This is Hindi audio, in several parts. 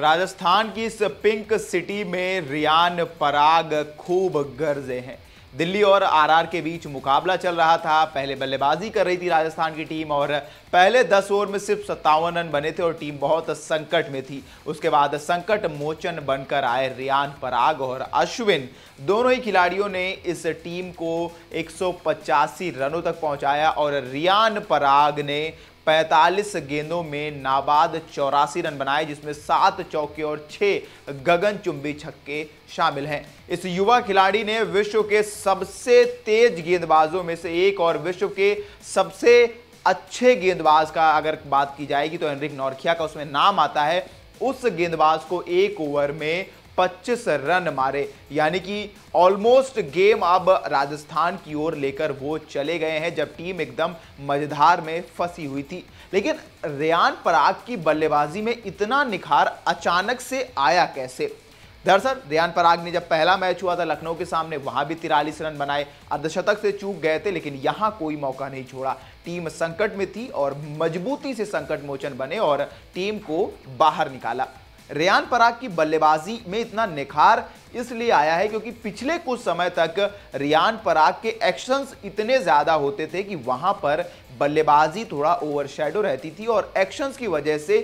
राजस्थान की इस पिंक सिटी में रियान पराग खूब गर्जे हैं दिल्ली और आरआर के बीच मुकाबला चल रहा था पहले बल्लेबाजी कर रही थी राजस्थान की टीम और पहले 10 ओवर में सिर्फ सत्तावन रन बने थे और टीम बहुत संकट में थी उसके बाद संकट मोचन बनकर आए रियान पराग और अश्विन दोनों ही खिलाड़ियों ने इस टीम को एक रनों तक पहुंचाया और रियान पराग ने पैंतालीस गेंदों में नाबाद चौरासी रन बनाए जिसमें सात चौके और गगन गगनचुंबी छक्के शामिल हैं इस युवा खिलाड़ी ने विश्व के सबसे तेज गेंदबाजों में से एक और विश्व के सबसे अच्छे गेंदबाज का अगर बात की जाएगी तो एनरिक नौरखिया का उसमें नाम आता है उस गेंदबाज को एक ओवर में 25 रन मारे यानी कि ऑलमोस्ट गेम अब राजस्थान की ओर लेकर वो चले गए हैं जब टीम एकदम मझधार में फंसी हुई थी लेकिन रियान पराग की बल्लेबाजी में इतना निखार अचानक से आया कैसे दरअसल रियान पराग ने जब पहला मैच हुआ था लखनऊ के सामने वहां भी तिरालीस रन बनाए अर्धशतक से चूक गए थे लेकिन यहां कोई मौका नहीं छोड़ा टीम संकट में थी और मजबूती से संकट मोचन बने और टीम को बाहर निकाला रेयान पराग की बल्लेबाजी में इतना निखार इसलिए आया है क्योंकि पिछले कुछ समय तक रियान पराग के एक्शंस इतने ज़्यादा होते थे कि वहाँ पर बल्लेबाजी थोड़ा ओवरशैडो रहती थी और एक्शंस की वजह से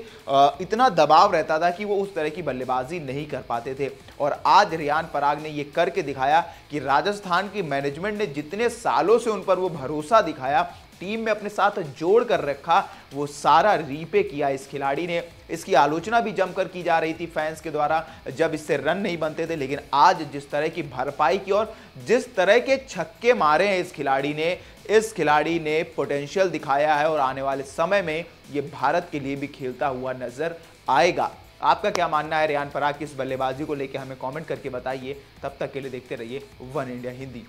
इतना दबाव रहता था कि वो उस तरह की बल्लेबाजी नहीं कर पाते थे और आज रियान पराग ने ये करके दिखाया कि राजस्थान की मैनेजमेंट ने जितने सालों से उन पर वो भरोसा दिखाया टीम में अपने साथ जोड़ कर रखा वो सारा रीपे किया इस खिलाड़ी ने इसकी आलोचना भी जमकर की जा रही थी फैंस के द्वारा जब इससे रन नहीं बनते थे लेकिन आज जिस तरह की भरपाई की और जिस तरह के छक्के मारे हैं इस खिलाड़ी ने इस खिलाड़ी ने पोटेंशियल दिखाया है और आने वाले समय में ये भारत के लिए भी खेलता हुआ नजर आएगा आपका क्या मानना है रेहान पराग की इस बल्लेबाजी को लेकर हमें कमेंट करके बताइए तब तक के लिए देखते रहिए वन इंडिया हिंदी